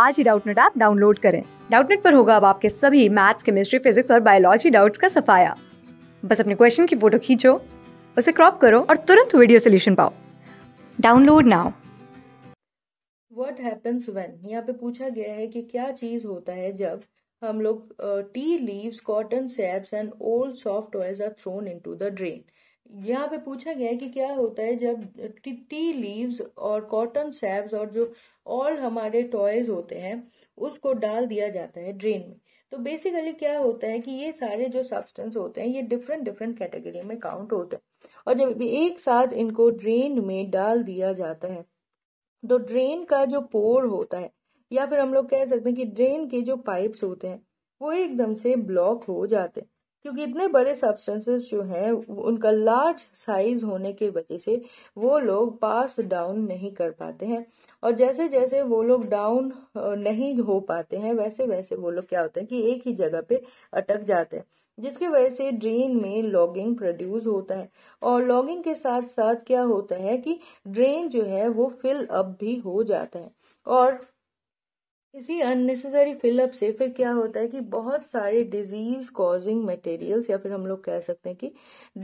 आज ही Doubtnut app download करें डाउटनेट पर होगा अब आपके सभी मैथ्स केमिस्ट्री फिजिक्स और बायोलॉजी डाउट्स का सफाया बस अपने क्वेश्चन की फोटो खींचो उसे क्रॉप करो और तुरंत वीडियो सोल्यूशन पाओ download now what happens when यहाँ पे पूछा गया है कि क्या चीज होता है जब हम लोग tea leaves cotton swabs and old soft toys are thrown into the drain यहाँ पे पूछा गया है कि क्या होता है जब टिटी लीव्स और कॉटन सैब्स और जो ऑल हमारे टॉयज होते हैं उसको डाल दिया जाता है ड्रेन में तो बेसिकली क्या होता है कि ये सारे जो सब्सटेंस होते हैं ये डिफरेंट डिफरेंट कैटेगरी में काउंट होते हैं और जब एक साथ इनको ड्रेन में डाल दिया जाता है तो ड्रेन का जो पोर होता है या फिर हम लोग कह सकते हैं कि ड्रेन के जो पाइप्स होते हैं वो एकदम से ब्लॉक हो जाते हैं क्योंकि इतने बड़े सब्सटेंसेस जो हैं उनका लार्ज साइज होने की वजह से वो लोग पास डाउन नहीं कर पाते हैं और जैसे जैसे वो लोग डाउन नहीं हो पाते हैं वैसे वैसे वो लोग क्या होते हैं कि एक ही जगह पे अटक जाते हैं जिसकी वजह से ड्रेन में लॉगिंग प्रोड्यूस होता है और लॉगिंग के साथ साथ क्या होता है कि ड्रेन जो है वो फिल अप भी हो जाता है और इसी अननेसेसरी फिलअप से फिर क्या होता है कि बहुत सारे डिजीज कॉजिंग मटेरियल्स या फिर हम लोग कह सकते हैं कि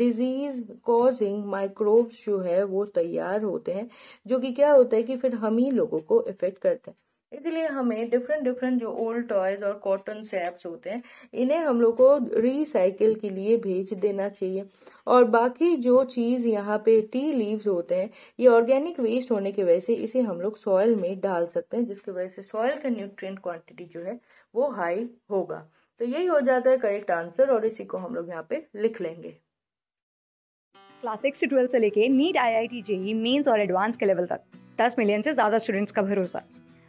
डिजीज कॉजिंग माइक्रोब्स जो है वो तैयार होते हैं जो कि क्या होता है कि फिर हम ही लोगों को इफेक्ट करते हैं इसलिए हमें डिफरेंट डिफरेंट जो ओल्ड टॉयज और कॉटन सेप्स होते हैं इन्हें हम लोग को रिसाइकिल के लिए भेज देना चाहिए और बाकी जो चीज़ यहाँ पे टी लीव्स होते हैं ये ऑर्गेनिक वेस्ट होने की वजह से इसे हम लोग सॉयल में डाल सकते हैं जिसकी वजह से सॉयल का न्यूट्रिएंट क्वांटिटी जो है वो हाई होगा तो यही हो जाता है करेक्ट आंसर और इसी को हम लोग यहाँ पे लिख लेंगे क्लास सिक्स से ट्वेल्थ से लेके NEET I I T JEE और एडवांस के लेवल तक दस मिलियन से ज़्यादा स्टूडेंट्स का भरोसा